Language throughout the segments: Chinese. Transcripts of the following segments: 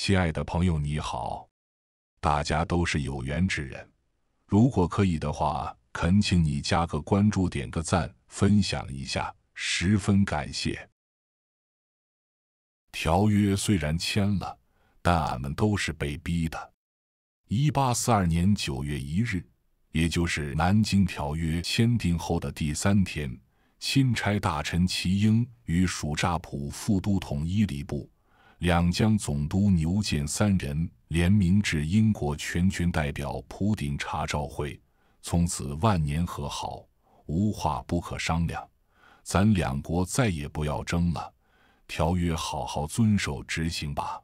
亲爱的朋友，你好！大家都是有缘之人，如果可以的话，恳请你加个关注，点个赞，分享一下，十分感谢。条约虽然签了，但俺们都是被逼的。一八四二年九月一日，也就是《南京条约》签订后的第三天，钦差大臣齐英与署乍浦副都统伊里布。两江总督牛建三人联名致英国全权代表普鼎查照会，从此万年和好，无话不可商量，咱两国再也不要争了，条约好好遵守执行吧。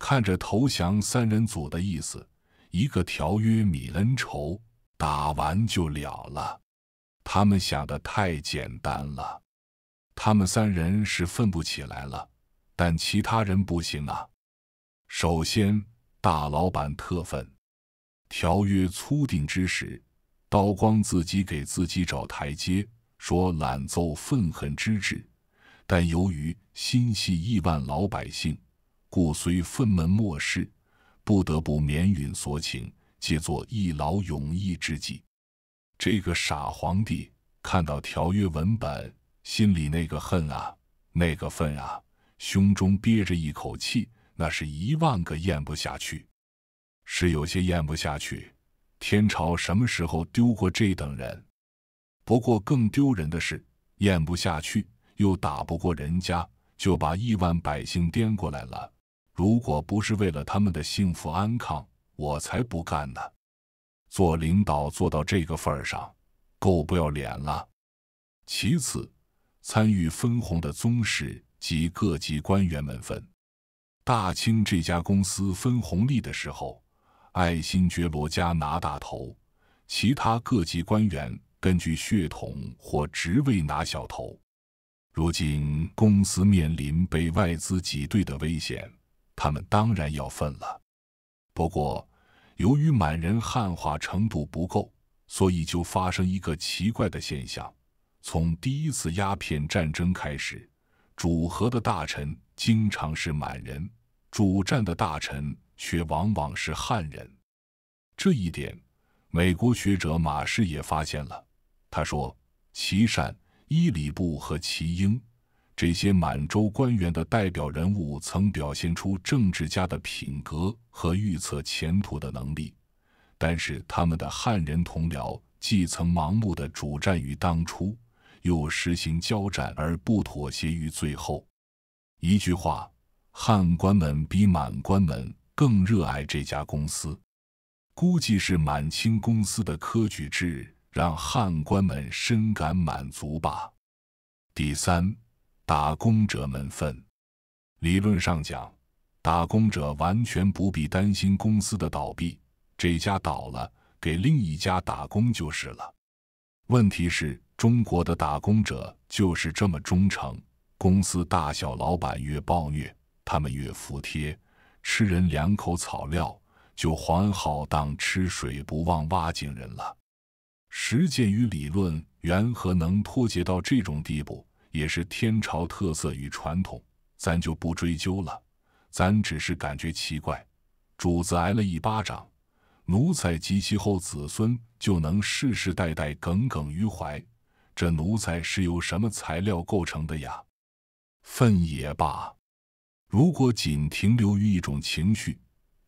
看着投降三人组的意思，一个条约泯恩仇，打完就了了，他们想的太简单了，他们三人是奋不起来了。但其他人不行啊！首先，大老板特愤。条约初定之时，道光自己给自己找台阶，说揽奏愤恨之至。但由于心系亿万老百姓，故虽愤懑莫视，不得不免允所请，借作一劳永逸之计。这个傻皇帝看到条约文本，心里那个恨啊，那个愤啊！胸中憋着一口气，那是一万个咽不下去，是有些咽不下去。天朝什么时候丢过这等人？不过更丢人的是，咽不下去又打不过人家，就把亿万百姓颠过来了。如果不是为了他们的幸福安康，我才不干呢。做领导做到这个份儿上，够不要脸了。其次，参与分红的宗室。及各级官员们分，大清这家公司分红利的时候，爱新觉罗家拿大头，其他各级官员根据血统或职位拿小头。如今公司面临被外资挤兑的危险，他们当然要分了。不过，由于满人汉化程度不够，所以就发生一个奇怪的现象：从第一次鸦片战争开始。主和的大臣经常是满人，主战的大臣却往往是汉人。这一点，美国学者马氏也发现了。他说：“琦善、伊里布和齐英这些满洲官员的代表人物，曾表现出政治家的品格和预测前途的能力，但是他们的汉人同僚，既曾盲目的主战于当初。”又实行交战而不妥协于最后。一句话，汉官们比满官们更热爱这家公司，估计是满清公司的科举制让汉官们深感满足吧。第三，打工者们愤。理论上讲，打工者完全不必担心公司的倒闭，这家倒了，给另一家打工就是了。问题是，中国的打工者就是这么忠诚，公司大小老板越暴虐，他们越服帖，吃人两口草料就还好当吃水不忘挖井人了。实践与理论缘何能脱节到这种地步，也是天朝特色与传统，咱就不追究了，咱只是感觉奇怪，主子挨了一巴掌。奴才及其后子孙就能世世代代耿耿于怀，这奴才是由什么材料构成的呀？粪也罢。如果仅停留于一种情绪，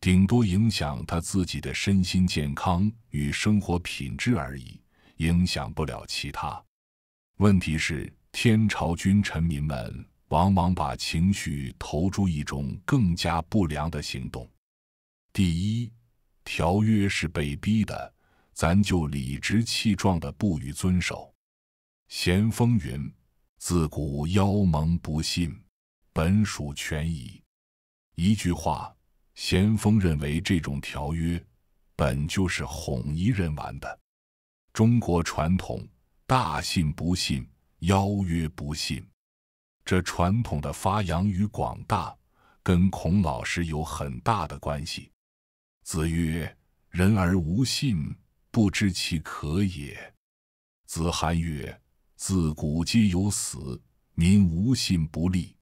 顶多影响他自己的身心健康与生活品质而已，影响不了其他。问题是，天朝君臣民们往往把情绪投注一种更加不良的行动。第一。条约是被逼的，咱就理直气壮的不予遵守。咸丰云：“自古妖盟不信，本属权宜。”一句话，咸丰认为这种条约本就是哄一人玩的。中国传统大信不信，邀约不信。这传统的发扬与广大，跟孔老师有很大的关系。子曰：“人而无信，不知其可也。”子罕曰：“自古皆有死，民无信不立。”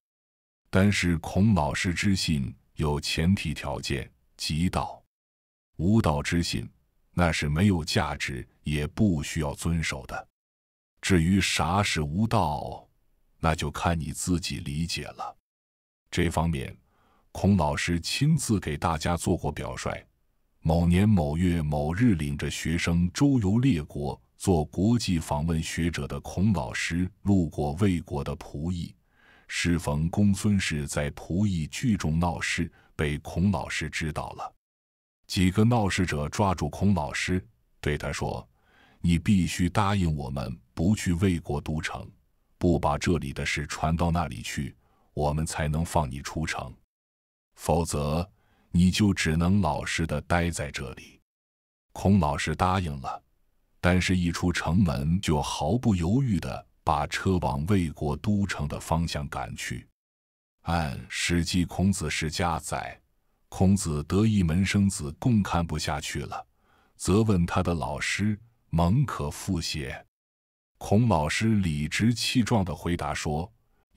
但是，孔老师之信有前提条件，即道。无道之信，那是没有价值，也不需要遵守的。至于啥是无道，那就看你自己理解了。这方面，孔老师亲自给大家做过表率。某年某月某日，领着学生周游列国、做国际访问学者的孔老师，路过魏国的仆役，适逢公孙氏在仆役聚众闹事，被孔老师知道了。几个闹事者抓住孔老师，对他说：“你必须答应我们，不去魏国都城，不把这里的事传到那里去，我们才能放你出城，否则。”你就只能老实的待在这里。孔老师答应了，但是，一出城门就毫不犹豫的把车往魏国都城的方向赶去。按《史记·孔子世家》载，孔子得一门生子贡看不下去了，责问他的老师：“蒙可复写。孔老师理直气壮的回答说：“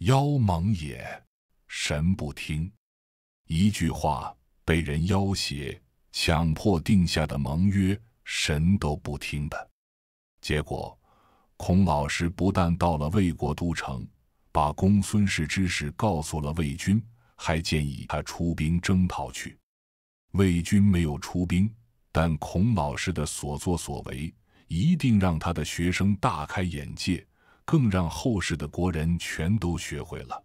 妖蒙也，神不听。”一句话。被人要挟、强迫定下的盟约，神都不听的结果。孔老师不但到了魏国都城，把公孙氏之事告诉了魏军，还建议他出兵征讨去。魏军没有出兵，但孔老师的所作所为，一定让他的学生大开眼界，更让后世的国人全都学会了。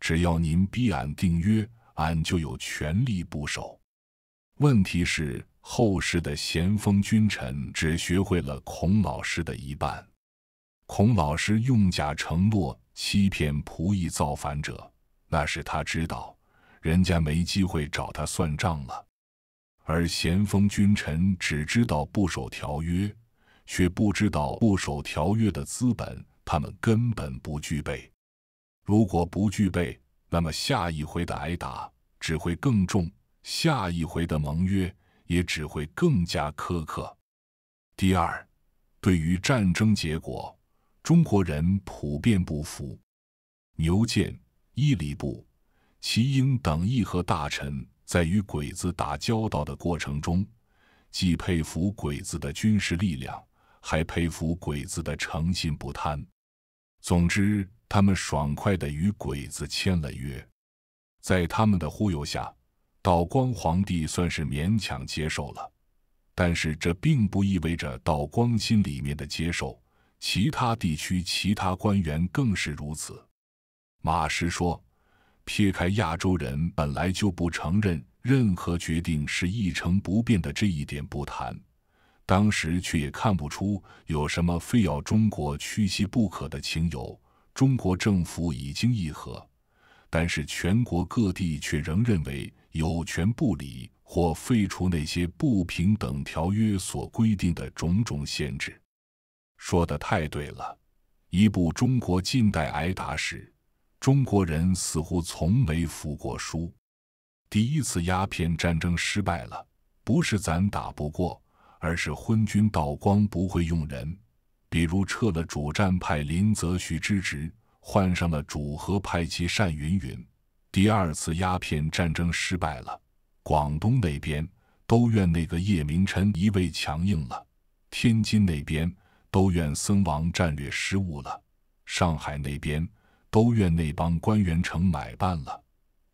只要您逼俺订约。俺就有权力不守。问题是后世的咸丰君臣只学会了孔老师的一半。孔老师用假承诺欺骗仆役造反者，那是他知道人家没机会找他算账了。而咸丰君臣只知道不守条约，却不知道不守条约的资本，他们根本不具备。如果不具备，那么下一回的挨打只会更重，下一回的盟约也只会更加苛刻。第二，对于战争结果，中国人普遍不服。牛建、伊犁布、齐英等议和大臣在与鬼子打交道的过程中，既佩服鬼子的军事力量，还佩服鬼子的诚信不贪。总之。他们爽快地与鬼子签了约，在他们的忽悠下，道光皇帝算是勉强接受了，但是这并不意味着道光心里面的接受，其他地区其他官员更是如此。马石说：“撇开亚洲人本来就不承认任何决定是一成不变的这一点不谈，当时却也看不出有什么非要中国屈膝不可的情由。”中国政府已经议和，但是全国各地却仍认为有权不理或废除那些不平等条约所规定的种种限制。说的太对了，一部中国近代挨打史，中国人似乎从没服过输。第一次鸦片战争失败了，不是咱打不过，而是昏君道光不会用人。比如撤了主战派林则徐之职，换上了主和派其善云云。第二次鸦片战争失败了，广东那边都怨那个叶明琛一味强硬了；天津那边都怨僧王战略失误了；上海那边都怨那帮官员成买办了；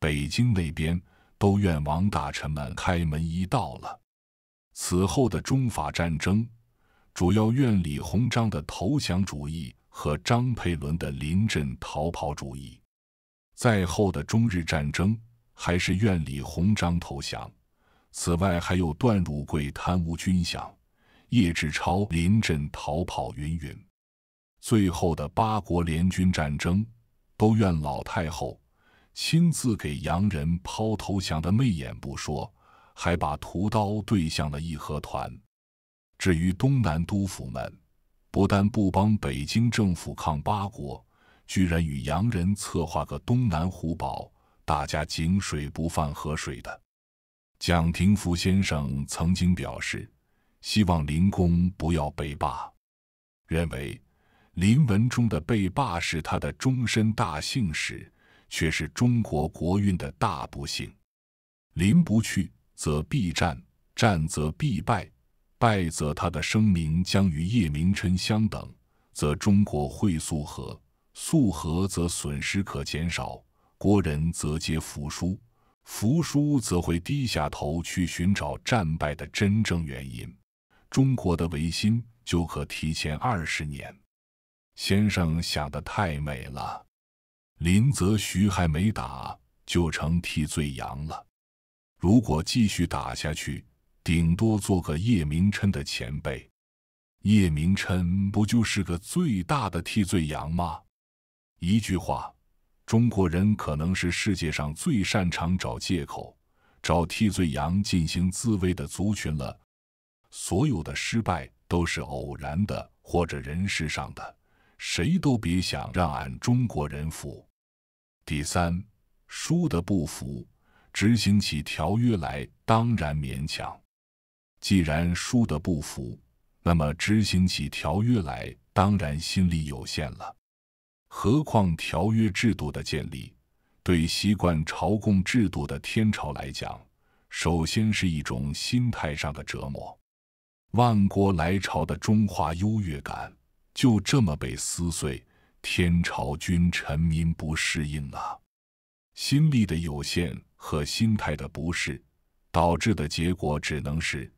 北京那边都怨王大臣们开门一道了。此后的中法战争。主要怨李鸿章的投降主义和张佩伦的临阵逃跑主义，在后的中日战争还是怨李鸿章投降。此外还有段汝贵贪污军饷、叶志超临阵逃跑云云。最后的八国联军战争，都怨老太后亲自给洋人抛投降的媚眼不说，还把屠刀对向了义和团。至于东南督府们，不但不帮北京政府抗八国，居然与洋人策划个东南互保，大家井水不犯河水的。蒋廷福先生曾经表示，希望林公不要被罢，认为林文忠的被罢是他的终身大幸事，却是中国国运的大不幸。林不去，则必战，战则必败。败则他的声名将与叶明琛相等，则中国会速和，速和则损失可减少，国人则皆服输，服输则会低下头去寻找战败的真正原因，中国的维新就可提前二十年。先生想得太美了，林则徐还没打就成替罪羊了，如果继续打下去。顶多做个叶明琛的前辈，叶明琛不就是个最大的替罪羊吗？一句话，中国人可能是世界上最擅长找借口、找替罪羊进行自卫的族群了。所有的失败都是偶然的或者人事上的，谁都别想让俺中国人服。第三，输的不服，执行起条约来当然勉强。既然输得不服，那么执行起条约来当然心力有限了。何况条约制度的建立，对习惯朝贡制度的天朝来讲，首先是一种心态上的折磨。万国来朝的中华优越感就这么被撕碎，天朝君臣民不适应了。心力的有限和心态的不适，导致的结果只能是。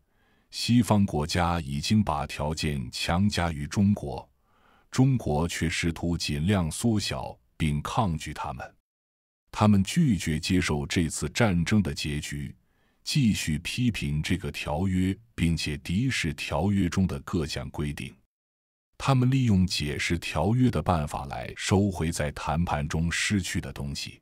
西方国家已经把条件强加于中国，中国却试图尽量缩小并抗拒他们。他们拒绝接受这次战争的结局，继续批评这个条约，并且敌视条约中的各项规定。他们利用解释条约的办法来收回在谈判中失去的东西。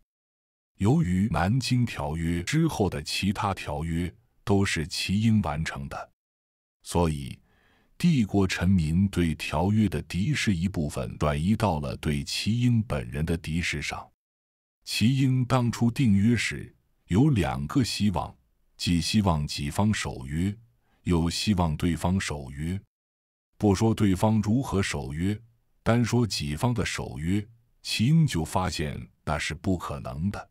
由于《南京条约》之后的其他条约都是齐英完成的。所以，帝国臣民对条约的敌视一部分转移到了对齐英本人的敌视上。齐英当初订约时有两个希望，既希望己方守约，又希望对方守约。不说对方如何守约，单说己方的守约，齐英就发现那是不可能的。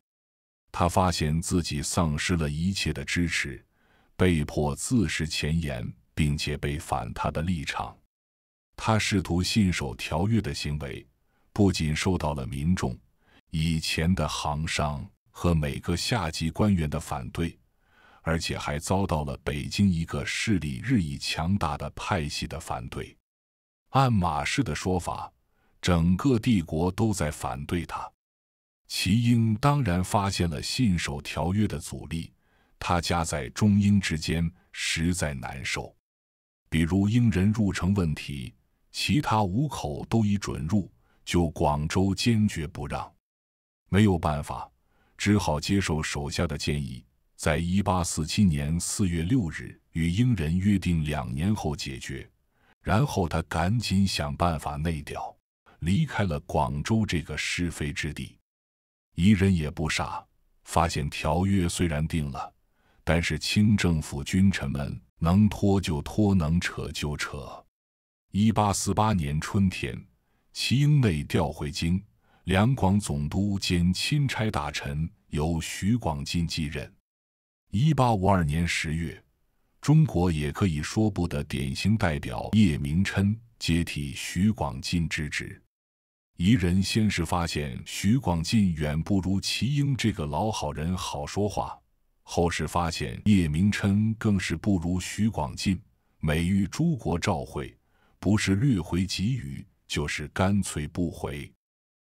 他发现自己丧失了一切的支持，被迫自食前言。并且被反他的立场，他试图信守条约的行为，不仅受到了民众、以前的行商和每个下级官员的反对，而且还遭到了北京一个势力日益强大的派系的反对。按马氏的说法，整个帝国都在反对他。齐英当然发现了信守条约的阻力，他夹在中英之间实在难受。比如英人入城问题，其他五口都已准入，就广州坚决不让，没有办法，只好接受手下的建议，在一八四七年四月六日与英人约定两年后解决。然后他赶紧想办法内调，离开了广州这个是非之地。彝人也不傻，发现条约虽然定了，但是清政府君臣们。能拖就拖，能扯就扯。一八四八年春天，齐英被调回京，两广总督兼钦差大臣由徐广进继任。一八五二年十月，中国也可以说不的典型代表叶明琛接替徐广进之职。彝人先是发现徐广进远不如齐英这个老好人好说话。后世发现，叶明琛更是不如徐广进，每遇诸国召会，不是略回给予，就是干脆不回。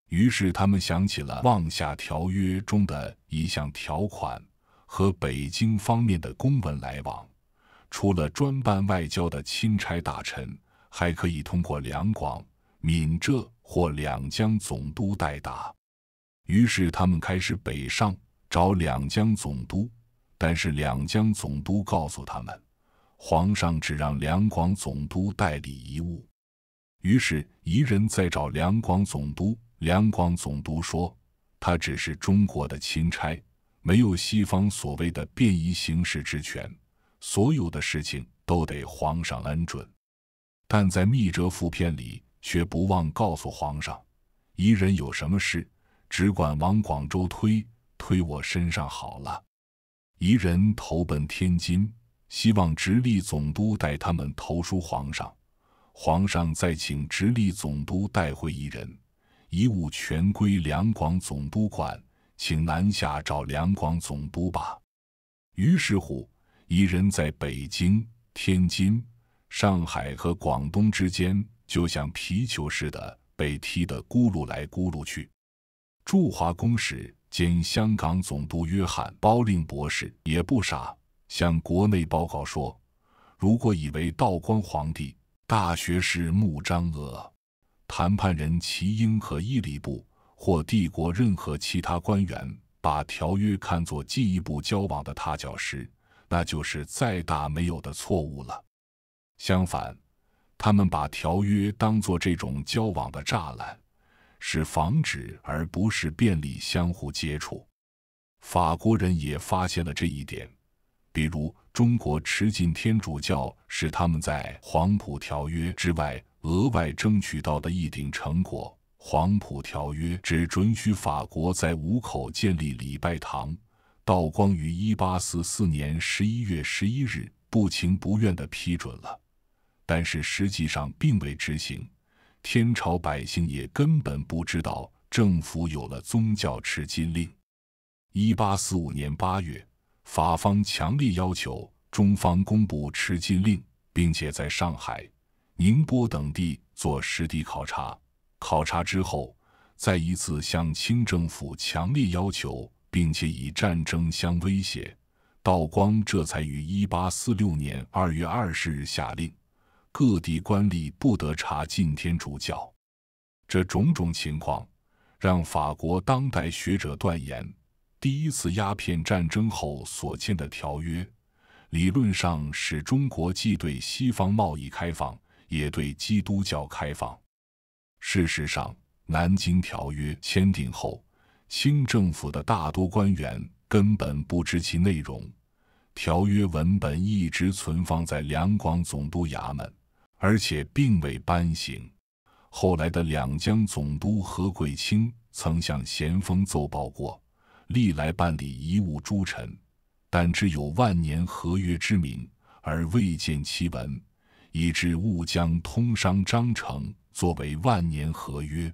于是他们想起了《望夏条约》中的一项条款和北京方面的公文来往，除了专办外交的钦差大臣，还可以通过两广、闽浙或两江总督代打。于是他们开始北上找两江总督。但是两江总督告诉他们，皇上只让两广总督代理一物。于是彝人在找两广总督，两广总督说他只是中国的钦差，没有西方所谓的便宜行事之权，所有的事情都得皇上恩准。但在密折附片里却不忘告诉皇上，彝人有什么事，只管往广州推，推我身上好了。一人投奔天津，希望直隶总督带他们投书皇上，皇上再请直隶总督带回一人，遗物全归两广总督管，请南下找两广总督吧。于是乎，一人在北京、天津、上海和广东之间，就像皮球似的被踢得咕噜来咕噜去。驻华公使。兼香港总督约翰·包令博士也不傻，向国内报告说：“如果以为道光皇帝、大学士穆彰阿、谈判人齐英和伊利部，或帝国任何其他官员，把条约看作进一步交往的踏脚石，那就是再大没有的错误了。相反，他们把条约当作这种交往的栅栏。”是防止而不是便利相互接触。法国人也发现了这一点，比如中国持禁天主教是他们在《黄埔条约》之外额外争取到的一顶成果。《黄埔条约》只准许法国在五口建立礼拜堂，道光于一八四四年十一月十一日不情不愿的批准了，但是实际上并未执行。天朝百姓也根本不知道政府有了宗教赤禁令。一八四五年八月，法方强烈要求中方公布持禁令，并且在上海、宁波等地做实地考察。考察之后，再一次向清政府强烈要求，并且以战争相威胁。道光这才于一八四六年二月二十日下令。各地官吏不得查禁天主教，这种种情况让法国当代学者断言：第一次鸦片战争后所签的条约，理论上使中国既对西方贸易开放，也对基督教开放。事实上，南京条约签订后，清政府的大多官员根本不知其内容，条约文本一直存放在两广总督衙门。而且并未颁行。后来的两江总督何桂清曾向咸丰奏报过，历来办理夷物诸臣，但只有万年合约之名，而未见其文，以致误将通商章程作为万年合约。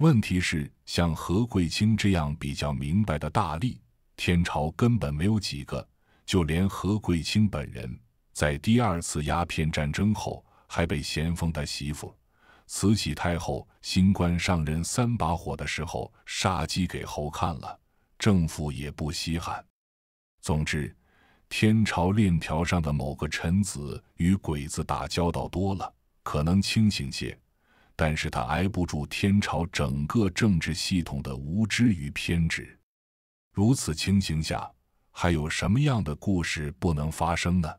问题是，像何桂清这样比较明白的大吏，天朝根本没有几个，就连何桂清本人，在第二次鸦片战争后。还被咸丰他媳妇慈禧太后新官上任三把火的时候杀鸡给猴看了，政府也不稀罕。总之，天朝链条上的某个臣子与鬼子打交道多了，可能清醒些，但是他挨不住天朝整个政治系统的无知与偏执。如此情形下，还有什么样的故事不能发生呢？